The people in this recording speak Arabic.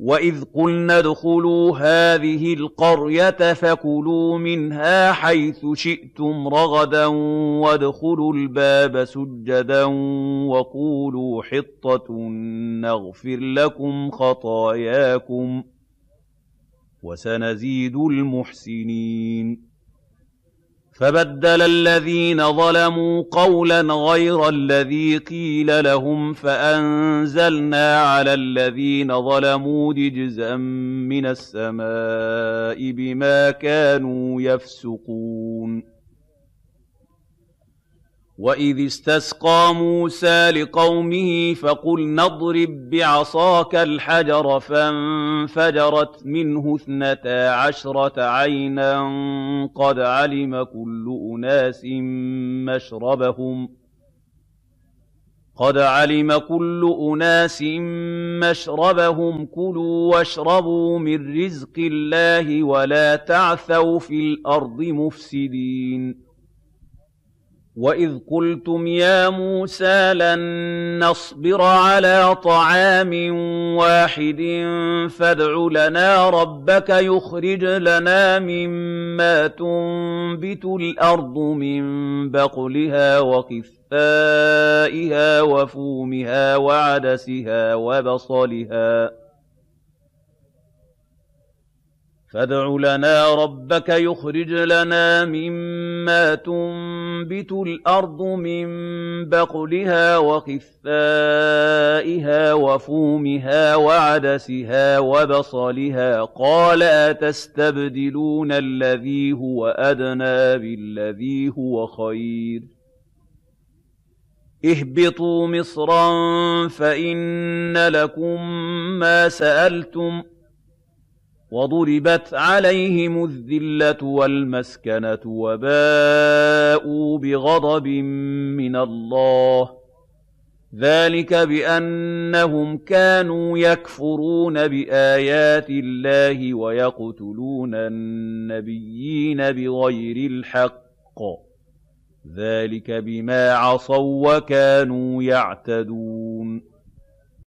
وَإِذْ قُلْنَا ادْخُلُوا هَٰذِهِ الْقَرْيَةَ فَكُلُوا مِنْهَا حَيْثُ شِئْتُمْ رَغَدًا وَادْخُلُوا الْبَابَ سُجَّدًا وَقُولُوا حِطَّةٌ نَّغْفِرْ لَكُمْ خَطَايَاكُمْ وَسَنَزِيدُ الْمُحْسِنِينَ فبدل الذين ظلموا قولا غير الذي قيل لهم فأنزلنا على الذين ظلموا ججزا من السماء بما كانوا يفسقون وَإِذِ اسْتَسْقَى مُوسَى لِقَوْمِهِ فَقُلْنَا اضْرِب بِّعَصَاكَ الْحَجَرَ فَانفَجَرَتْ مِنْهُ اثْنَتَا عَشْرَةَ عَيْنًا قَدْ عَلِمَ كُلُّ أُنَاسٍ مَّشْرَبَهُمْ قَدْ عَلِمَ كُلُّ أُنَاسٍ مَّشْرَبَهُمْ كُلُوا وَاشْرَبُوا مِن رِّزْقِ اللَّهِ وَلَا تَعْثَوْا فِي الْأَرْضِ مُفْسِدِينَ وَإِذْ قُلْتُمْ يَا مُوسَى لَن نَّصْبِرَ عَلَىٰ طَعَامٍ وَاحِدٍ فَادْعُ لَنَا رَبَّكَ يُخْرِجْ لَنَا مِمَّا تُنبِتُ الْأَرْضُ مِن بَقْلِهَا وَقِثَّائِهَا وَفُومِهَا وَعَدَسِهَا وَبَصَلِهَا ۖ فادع لنا ربك يخرج لنا مما مما تنبت الأرض من بقلها وقثائها وفومها وعدسها وبصلها قال أتستبدلون الذي هو أدنى بالذي هو خير اهبطوا مصرا فإن لكم ما سألتم ۖ وضربت عليهم الذلة والمسكنة وباءوا بغضب من الله ذلك بأنهم كانوا يكفرون بآيات الله ويقتلون النبيين بغير الحق ذلك بما عصوا وكانوا يعتدون